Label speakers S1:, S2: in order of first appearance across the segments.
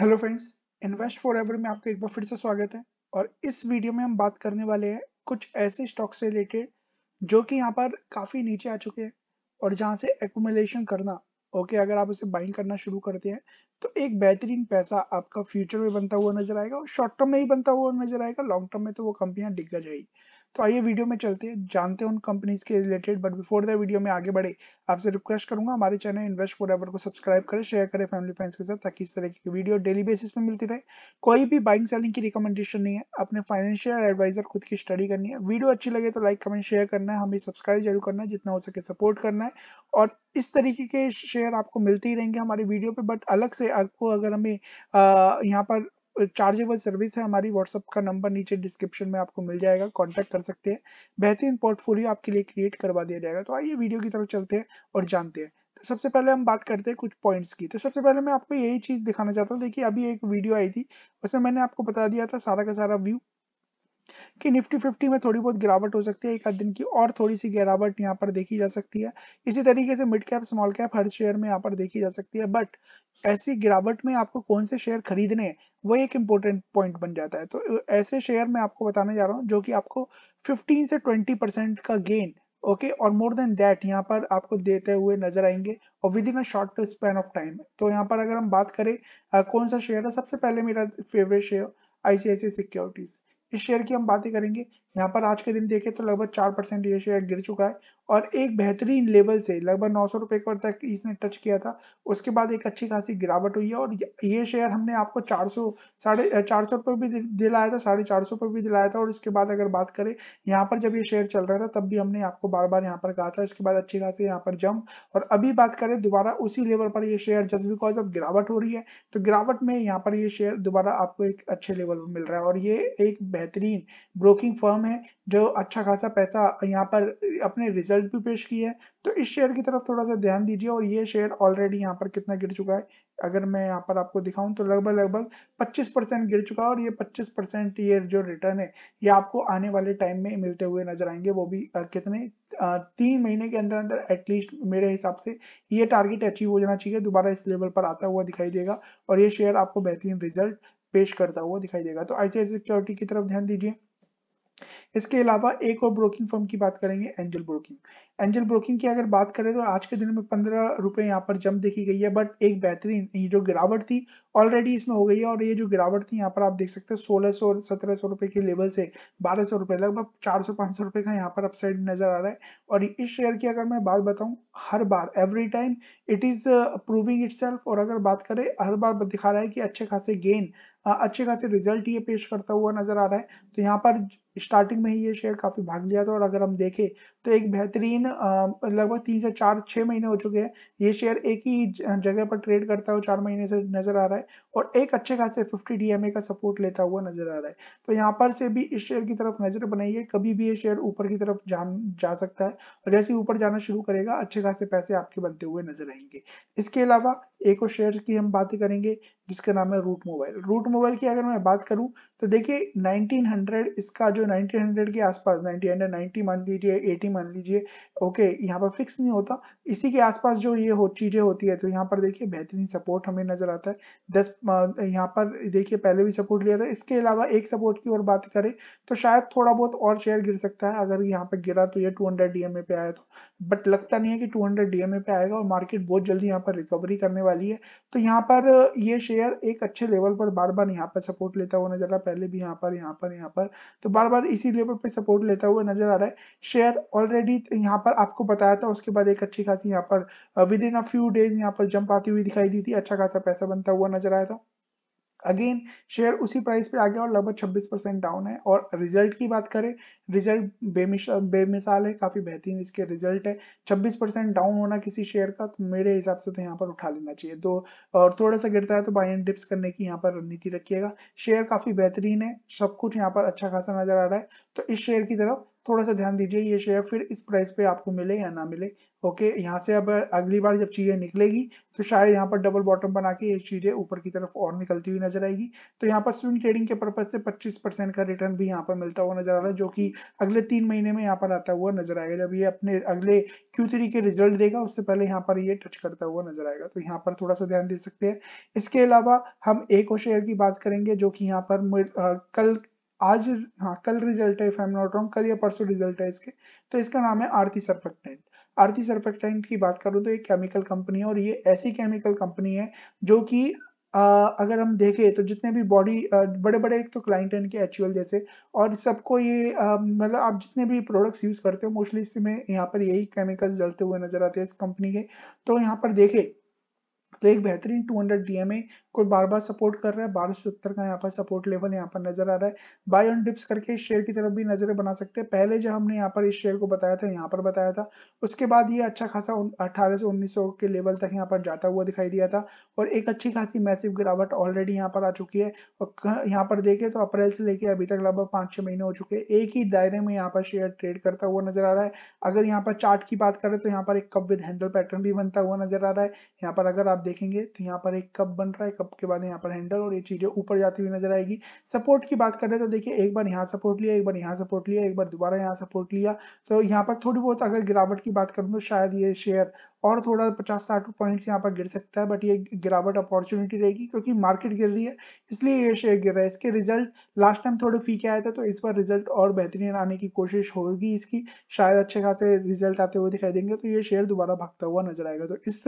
S1: hello friends Invest Forever में आपका एक बार फिर से स्वागत है और इस वीडियो में हम बात करने वाले हैं कुछ ऐसे स्टॉक से रिलेटेड जो कि यहाँ पर काफ़ी नीचे आ चुके हैं और जहां से एकोमलेशन करना ओके अगर आप उसे बाइंग करना शुरू करते हैं तो एक बेहतरीन पैसा आपका फ्यूचर में बनता हुआ नजर आएगा और शॉर्ट टर्म में ही बनता हुआ नजर आएगा लॉन्ग टर्म में तो वो कंपनियां डिग जाएगी तो आइए वीडियो में चलते हैं जानते हैं उन कंपनीज के related but before the video में आगे बढ़े आपसे रिक्वेस्ट करूंगा हमारे चैनल इन्वेस्ट फॉर एवर को सब्सक्राइब करें शेयर करें फैमिली फ्रेंड्स के साथ ताकि इस तरह की वीडियो डेली बेसिस पे मिलती रहे कोई भी बाइंग सेलिंग की रिकमेंडेशन नहीं है अपने फाइनेंशियल एडवाइजर खुद की स्टडी करनी है वीडियो अच्छी लगे तो लाइक कमेंट शेयर करना है हमें सब्सक्राइब जरूर करना है जितना हो सके सपोर्ट करना है और इस तरीके के शेयर आपको मिलते ही रहेंगे हमारे वीडियो पे बट अलग से आपको अगर हमें यहाँ पर चार्जेबल सर्विस है हमारी व्हाट्सअप का नंबर नीचे डिस्क्रिप्शन में आपको मिल जाएगा कॉन्टेक्ट कर सकते हैं बेहतरीन पोर्टफोलियो आपके लिए क्रिएट करवा दिया जाएगा तो आइए वीडियो की तरफ चलते हैं और जानते हैं तो सबसे पहले हम बात करते हैं कुछ पॉइंट्स की तो सबसे पहले मैं आपको यही चीज़ दिखाना चाहता हूँ देखिए अभी एक वीडियो आई थी उसमें मैंने आपको बता दिया था सारा का सारा व्यू कि निफ्टी फिफ्टी में थोड़ी बहुत गिरावट हो सकती है एक आध दिन की और थोड़ी सी गिरावट यहाँ पर देखी जा सकती है इसी तरीके से मिड कैप स्मॉल कैप हर शेयर में यहाँ पर देखी जा सकती है बट ऐसी गिरावट में आपको कौन से शेयर खरीदने हैं वो एक इंपॉर्टेंट पॉइंट बन जाता है तो ऐसे शेयर मैं आपको बताने जा रहा हूँ जो कि आपको फिफ्टीन से ट्वेंटी परसेंट का गेन ओके और मोर देन दैट यहाँ पर आपको देते हुए नजर आएंगे और within a short span of time तो यहाँ पर अगर हम बात करें कौन सा शेयर है सबसे पहले मेरा फेवरेट शेयर आईसीआईसी सिक्योरिटीज इस शेयर की हम बातें करेंगे यहाँ पर आज के दिन देखें तो लगभग चार परसेंट ये शेयर गिर चुका है और एक बेहतरीन लेवल से लगभग नौ सौ रुपये तक इसने टच किया था उसके बाद एक अच्छी खासी गिरावट हुई है और ये शेयर हमने आपको चार सौ साढ़े चार सौ रुपये भी दिलाया था साढ़े चार सौ रुपये भी दिलाया था और इसके बाद अगर बात करें यहाँ पर जब ये शेयर चल रहा था तब भी हमने आपको बार बार यहाँ पर कहा था इसके बाद अच्छी खासी यहाँ पर जम और अभी बात करें दोबारा उसी लेवल पर ये शेयर जस्ट बिकॉज ऑफ गिरावट हो रही है तो गिरावट में यहाँ पर ये शेयर दोबारा आपको एक अच्छे लेवल पर मिल रहा है और ये एक बेहतरीन ब्रोकिंग फर्म है जो अच्छा खासा पैसा यहाँ पर अपने रिजल्ट भी पेश किया है तो इस शेयर की तरफ थोड़ा सा ध्यान दीजिए और ये शेयर ऑलरेडी यहाँ पर कितना गिर चुका है अगर मैं यहाँ पर आपको दिखाऊं तो लगभग लगभग 25 परसेंट गिर चुका है और ये 25 परसेंट ये जो रिटर्न है ये आपको आने वाले टाइम में मिलते हुए नजर आएंगे वो भी कितने तीन महीने के अंदर अंदर एटलीस्ट मेरे हिसाब से ये टारगेट अचीव हो जाना चाहिए दोबारा इस लेवल पर आता हुआ दिखाई देगा और ये शेयर आपको बेहतरीन रिजल्ट पेश करता हुआ दिखाई देगा तो आईसीआई सिक्योरिटी की तरफ ध्यान दीजिए इसके अलावा एक और ब्रोकिंग फर्म की बात करेंगे एंजल ब्रोकिंग एंजल ब्रोकिंग की अगर बात करें तो आज के दिन में पंद्रह रुपए यहाँ पर जम देखी गई है बट एक बेहतरीन ये जो गिरावट थी ऑलरेडी इसमें हो गई है और ये जो गिरावट थी यहाँ पर आप देख सकते हैं सोलह सौ सत्रह सौ रुपए के लेवल से बारह सौ रुपए लगभग चार सौ पांच सौ रुपए का यहाँ पर अपसाइड नजर आ रहा है और इस शेयर की अगर मैं बात बताऊँ हर बार every time it is proving it और अगर बात करें हर बार दिखा रहा है कि अच्छे खासे गेन अच्छे खासे रिजल्ट ये पेश करता हुआ नजर आ रहा है तो यहाँ पर स्टार्टिंग में ही ये शेयर काफ़ी भाग लिया था और अगर हम देखें तो एक बेहतरीन लगभग तीन से चार छह महीने हो चुके हैं ये शेयर एक ही जगह पर ट्रेड करता हुआ चार महीने से नज़र आ रहा है और एक अच्छे खासे फिफ्टी डी का सपोर्ट लेता हुआ नज़र आ रहा है तो यहाँ पर से भी इस शेयर की तरफ नज़र बनाइए कभी भी ये शेयर ऊपर की तरफ जा, जा सकता है और जैसे ऊपर जाना शुरू करेगा अच्छे खासे पैसे आपके बनते हुए नज़र आएंगे इसके अलावा एक और शेयर की हम बात करेंगे जिसका नाम है रूट मोबाइल रूट मोबाइल की अगर मैं बात करूं तो देखिए 1900 इसका जो 1900 के आसपास 90 हंड्रेड मान लीजिए 80 मान लीजिए ओके यहाँ पर फिक्स नहीं होता इसी के आसपास जो ये हो चीज़ें होती है तो यहाँ पर देखिए बेहतरीन सपोर्ट हमें नजर आता है दस यहाँ पर देखिए पहले भी सपोर्ट लिया था इसके अलावा एक सपोर्ट की और बात करें तो शायद थोड़ा बहुत और शेयर गिर सकता है अगर यहाँ पर गिरा तो ये टू हंड्रेड पे आया तो बट लगता नहीं है कि टू हंड्रेड पे आएगा और मार्केट बहुत जल्दी यहाँ पर रिकवरी करने वाली है तो यहाँ पर ये शेयर प्लेयर एक अच्छे लेवल पर बार बार यहाँ पर सपोर्ट लेता हुआ नजर आ रहा है पहले भी यहाँ पर यहाँ पर यहाँ पर तो बार बार इसी लेवल पर सपोर्ट लेता हुआ नजर आ रहा है शेयर ऑलरेडी यहाँ पर आपको बताया था उसके बाद एक अच्छी खासी यहाँ पर within a few days यहाँ पर जंप आती हुई दिखाई दी थी अच्छा खासा पैसा बनता हुआ नजर आया था अगेन शेयर उसी प्राइस पे आ गया और लगभग 26 परसेंट डाउन है और रिजल्ट की बात करें रिजल्ट बेमिसाल है काफ़ी बेहतरीन इसके रिजल्ट है 26 परसेंट डाउन होना किसी शेयर का तो मेरे हिसाब से तो यहाँ पर उठा लेना चाहिए तो और थोड़ा सा गिरता है तो बाई एंड डिप्स करने की यहाँ पर रणनीति रखिएगा शेयर काफ़ी बेहतरीन है सब कुछ यहाँ पर अच्छा खासा नजर आ रहा है तो इस शेयर की तरफ थोड़ा सा ध्यान दीजिए ये शेयर फिर इस प्राइस पे आपको मिले या ना मिले ओके यहाँ से अब अगली बार जब चीज़ें निकलेगी तो शायद यहाँ पर डबल बॉटम बना के ये चीज़ें ऊपर की तरफ और निकलती हुई नजर आएगी तो यहाँ पर स्विंग ट्रेडिंग के पर्पज से 25 परसेंट का रिटर्न भी यहाँ पर मिलता हुआ नजर आ रहा है जो कि अगले तीन महीने में यहाँ पर आता हुआ नजर आएगा जब ये अपने अगले क्यू के रिजल्ट देगा उससे पहले यहाँ पर ये टच करता हुआ नजर आएगा तो यहाँ पर थोड़ा सा ध्यान दे सकते हैं इसके अलावा हम एक और शेयर की बात करेंगे जो कि यहाँ पर कल आज हाँ कल रिजल्ट है if I am not wrong कल या परसों रिजल्ट है इसके तो इसका नाम है आरती सरफेक्टेंट आरती सरफेक्टेंट की बात करूँ तो ये केमिकल कंपनी है और ये ऐसी केमिकल कंपनी है जो कि अगर हम देखें तो जितने भी बॉडी बड़े बड़े एक तो क्लाइंट हैं इनके एच जैसे और सबको ये मतलब आप जितने भी प्रोडक्ट्स यूज़ करते हो मोस्टली इसमें यहाँ पर यही केमिकल्स जलते हुए नजर आते हैं इस कंपनी के तो यहाँ पर देखें तो एक बेहतरीन 200 डीएमए को बार बार सपोर्ट कर रहा है बारह सौ सत्तर का यहाँ पर सपोर्ट लेवल यहाँ पर नजर आ रहा है बाय ऑन डिप्स करके इस शेयर की तरफ भी नजरें बना सकते हैं पहले जो हमने यहाँ पर इस शेयर को बताया था यहाँ पर बताया था उसके बाद ये अच्छा खासा अठारह से उन्नीस के लेवल तक यहाँ पर जाता हुआ दिखाई दिया था और एक अच्छी खासी मैसिव गिरावट ऑलरेडी यहाँ पर आ चुकी है और यहाँ पर देखे तो अप्रैल से लेकर अभी तक लगभग पाँच छः महीने हो चुके हैं एक ही दायरे में यहाँ पर शेयर ट्रेड करता हुआ नजर आ रहा है अगर यहाँ पर चार्ट की बात करें तो यहाँ पर एक कप विद हैंडल पैटर्न भी बनता हुआ नजर आ रहा है यहाँ पर अगर आप देखेंगे तो यहाँ पर एक कप बन रहा है कप के बाद यहाँ पर हैंडल और ये चीजें ऊपर जाती हुई नजर आएगी सपोर्ट की बात करें तो देखिए एक बार यहाँ सपोर्ट लिया एक बार यहाँ सपोर्ट लिया एक बार दोबारा यहाँ सपोर्ट लिया तो यहाँ पर थोड़ी बहुत अगर गिरावट की बात करूँ तो शायद ये शेयर और थोड़ा पचास साठ पॉइंट्स यहाँ पर गिर सकता है बट ये गिरावट अपॉर्चुनिटी रहेगी क्योंकि मार्केट गिर रही है इसलिए ये शेयर गिर रहा है इसके रिजल्ट लास्ट टाइम थोड़े फीके आया था तो इस बार रिजल्ट और बेहतरीन आने की कोशिश होगी इसकी शायद अच्छे खासे रिजल्ट आते हुए दिखाई देंगे तो ये शेयर दोबारा भागता हुआ नजर आएगा तो इस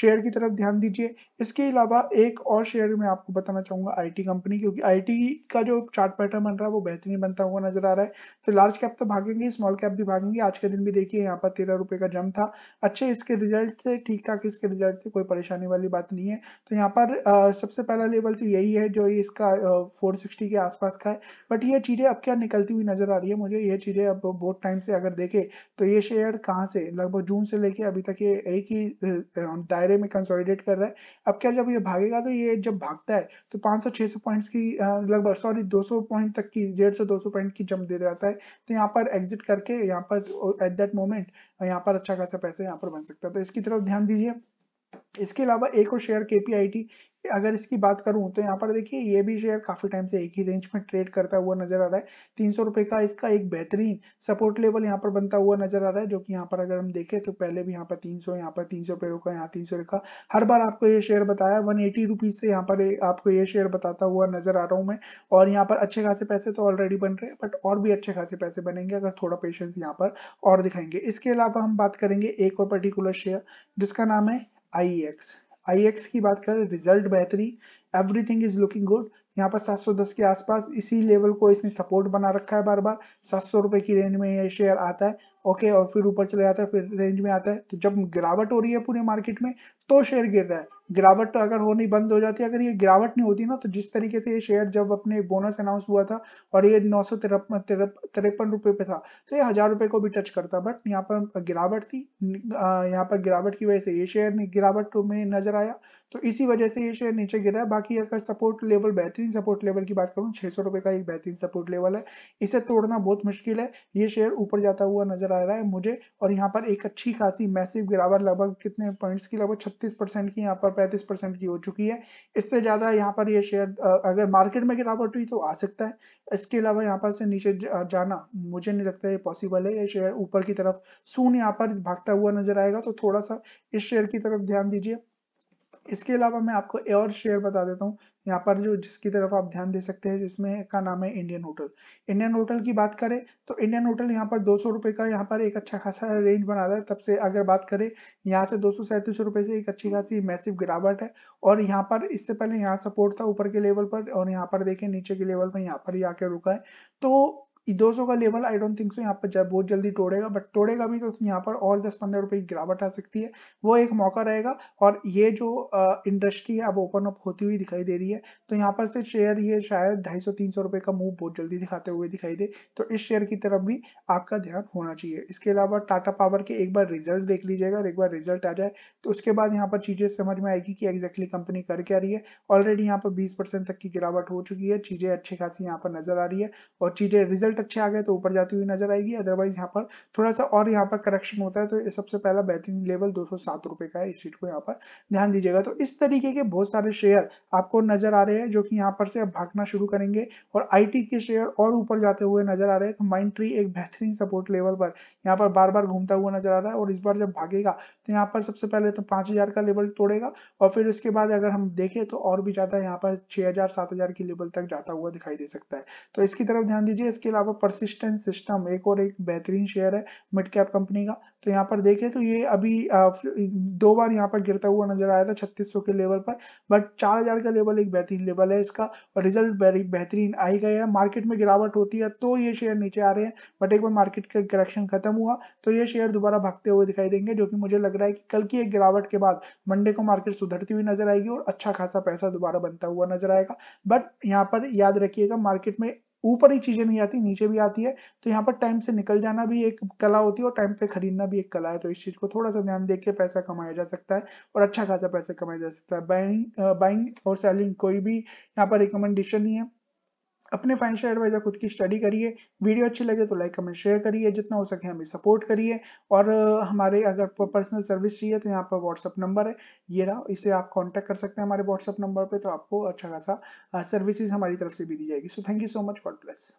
S1: शेयर की तरफ ध्यान दीजिए इसके अलावा एक और शेयर मैं आपको बताना चाहूंगा आई कंपनी क्योंकि आई का जो चार्ट पैटर्न बन रहा है वो बेहतरीन बनता हुआ नजर आ रहा है तो लार्ज कैप तो भागेंगे स्मॉल कैप भी भागेंगे आज के दिन भी देखिए यहाँ पर तेरह रुपए का जम था अच्छे इसके रिजल्ट थे ठीक ठाक इसके रिजल्ट थे कोई परेशानी वाली बात नहीं है तो यहाँ पर आ, सबसे पहला लेवल तो यही है जो इसका फोर सिक्सटी के आसपास का है बट ये चीज़ें अब क्या निकलती हुई नजर आ रही है मुझे ये चीज़ें अब बहुत टाइम से अगर देखे तो ये शेयर कहाँ से लगभग जून से लेके अभी तक ये एक ही दायरे में कंसोलिडेट कर रहा है अब क्या जब ये भागेगा तो ये जब भागता है तो पाँच सौ छः सौ पॉइंट्स की लगभग सॉरी दो सौ पॉइंट तक की डेढ़ सौ दो सौ पॉइंट की जंप दे जाता है तो यहाँ पर एग्जिट करके यहाँ पर एट दैट मोमेंट यहाँ पर अच्छा खासा पैसा यहाँ पर बन सकता है तो इसकी तरफ ध्यान दीजिए इसके अलावा एक और शेयर केपीआईटी अगर इसकी बात करूं तो यहाँ पर देखिए ये भी शेयर काफी टाइम से एक ही रेंज में ट्रेड करता हुआ नजर आ रहा है तीन सौ रुपए का इसका एक बेहतरीन सपोर्ट लेवल यहाँ पर बनता हुआ नजर आ रहा है जो कि यहाँ पर अगर हम देखें तो पहले भी यहाँ पर तीन सौ यहाँ पर तीन सौ रुपये रुका यहाँ तीन सौ रुका हर बार आपको ये शेयर बताया वन एटी रुपीज से यहाँ पर आपको ये शेयर बताता हुआ नजर आ रहा हूँ मैं और यहाँ पर अच्छे खासे पैसे तो ऑलरेडी बन रहे हैं बट और भी अच्छे खासे पैसे बनेंगे अगर थोड़ा पेशेंस यहाँ पर और दिखाएंगे इसके अलावा हम बात करेंगे एक और पर्टिकुलर शेयर जिसका नाम है I X e I X की बात करें रिजल्ट बेहतरीन एवरीथिंग इज लुकिंग गुड यहाँ पर 710 के आसपास इसी लेवल को इसने सपोर्ट बना रखा है बार बार सात सौ रुपए की रेंज में ये शेयर आता है ओके और फिर ऊपर चले जाता है फिर रेंज में आता है तो जब गिरावट हो रही है पूरे मार्केट में तो शेयर गिर रहा है गिरावट अगर होनी बंद हो जाती है अगर ये गिरावट नहीं होती ना तो जिस तरीके से ये शेयर जब अपने बोनस अनाउंस हुआ था और ये नौ सौ तिरपन रुपए पे था तो ये हजार रुपए को भी टच करता बट यहाँ पर गिरावट थी यहाँ पर गिरावट की वजह से ये शेयर गिरावट में नजर आया तो इसी वजह से ये शेयर नीचे गिरा है बाकी अगर सपोर्ट लेवल बेहतरीन सपोर्ट लेवल की बात करूँ छह सौ रुपये का एक बेहतरीन सपोर्ट लेवल है इसे तोड़ना बहुत मुश्किल है ये शेयर ऊपर जाता हुआ नजर नजर आ रहा है मुझे और यहाँ पर एक अच्छी खासी मैसिव गिरावट लगभग कितने पॉइंट्स की लगभग 36 परसेंट की यहाँ पर 35 परसेंट की हो चुकी है इससे ज़्यादा यहाँ पर ये यह शेयर अगर मार्केट में गिरावट हुई तो आ सकता है इसके अलावा यहाँ पर से नीचे जाना मुझे नहीं लगता ये पॉसिबल है ये शेयर ऊपर की तरफ सून यहाँ पर भागता हुआ नजर आएगा तो थोड़ा सा इस शेयर की तरफ ध्यान दीजिए इसके अलावा मैं आपको और शेयर बता देता हूँ यहाँ पर जो जिसकी तरफ आप ध्यान दे सकते हैं जिसमें का नाम है इंडियन होटल इंडियन होटल की बात करें तो इंडियन होटल यहाँ पर दो सौ का यहाँ पर एक अच्छा खासा रेंज बना रहा है तब से अगर बात करें यहाँ से दो सौ से एक अच्छी खासी मैसिव गिरावट है और यहाँ पर इससे पहले यहाँ सपोर्ट था ऊपर के लेवल पर और यहाँ पर देखें नीचे के लेवल पर यहाँ पर ही आके रुका है तो दो का level I don't think so यहाँ पर बहुत जल्दी तोड़ेगा बट तोड़ेगा भी तो यहाँ पर और दस पंद्रह रुपए की गिरावट आ सकती है वो एक मौका रहेगा और ये जो इंडस्ट्री है अब ओपन अप होती हुई दिखाई दे रही है तो यहाँ पर से शेयर ये शायद ढाई सौ तीन सौ रुपए का मूव बहुत जल्दी दिखाते हुए दिखाई दे तो इस शेयर की तरफ भी आपका ध्यान होना चाहिए इसके अलावा टाटा पावर के एक बार रिजल्ट देख लीजिएगा और एक बार रिजल्ट आ जाए तो उसके बाद यहाँ पर चीजें समझ में आएगी कि एग्जैक्टली कंपनी कर क्या रही है ऑलरेडी यहाँ पर बीस तक की गिरावट हो चुकी है चीजें अच्छी खासी यहाँ पर नजर आ रही है और चीजें रिजल्ट रिजल्ट अच्छे आ गए तो ऊपर जाती हुई नजर आएगी अदरवाइज यहाँ पर थोड़ा सा और यहाँ पर करेक्शन होता है तो सबसे पहला बेहतरीन लेवल दो सौ का है इस चीज को यहाँ पर ध्यान दीजिएगा तो इस तरीके के बहुत सारे शेयर आपको नजर आ रहे हैं जो कि यहाँ पर से अब भागना शुरू करेंगे और आई के शेयर और ऊपर जाते हुए नजर आ रहे हैं तो माइंड ट्री एक बेहतरीन सपोर्ट लेवल पर यहाँ पर बार बार घूमता हुआ नजर आ रहा है और इस बार जब भागेगा तो यहाँ पर सबसे पहले तो पांच का लेवल तोड़ेगा और फिर उसके बाद अगर हम देखें तो और भी ज्यादा यहाँ पर छह हजार सात हजार की लेवल तक जाता हुआ दिखाई दे सकता है तो इसकी तरफ ध्यान दीजिए इसके अलावा यहाँ पर परसिस्टेंट सिस्टम एक और एक बेहतरीन शेयर है मिड कैप कंपनी का तो यहाँ पर देखें तो ये अभी दो बार यहाँ पर गिरता हुआ नजर आया था छत्तीस के लेवल पर बट 4000 का लेवल एक बेहतरीन लेवल है इसका रिजल्ट बेहतरीन आई गए है मार्केट में गिरावट होती है तो ये शेयर नीचे आ रहे हैं बट एक बार मार्केट का करेक्शन खत्म हुआ तो ये शेयर दोबारा भागते हुए दिखाई देंगे जो कि मुझे लग रहा है कि कल की एक गिरावट के बाद मंडे को मार्केट सुधरती हुई नजर आएगी और अच्छा खासा पैसा दोबारा बनता हुआ नजर आएगा बट यहाँ पर याद रखिएगा मार्केट में ऊपर ही चीजें नहीं आती नीचे भी आती है तो यहाँ पर टाइम से निकल जाना भी एक कला होती है और टाइम पे खरीदना भी एक कला है तो इस चीज को थोड़ा सा ध्यान देके के पैसा कमाया जा सकता है और अच्छा खासा पैसा कमाया जा सकता है बाइंग बाइंग uh, और सेलिंग कोई भी यहाँ पर रिकमेंडेशन नहीं है अपने फाइनेंशियल एडवाइजर खुद की स्टडी करिए वीडियो अच्छी लगे तो लाइक कमेंट शेयर करिए जितना हो सके हमें सपोर्ट करिए और हमारे अगर पर्सनल सर्विस चाहिए तो यहाँ पर व्हाट्सअप नंबर है ये रहा इसे आप कॉन्टैक्ट कर सकते हैं हमारे व्हाट्सअप नंबर पर तो आपको अच्छा खासा सर्विसेज हमारी तरफ से भी दी जाएगी so thank you so much God bless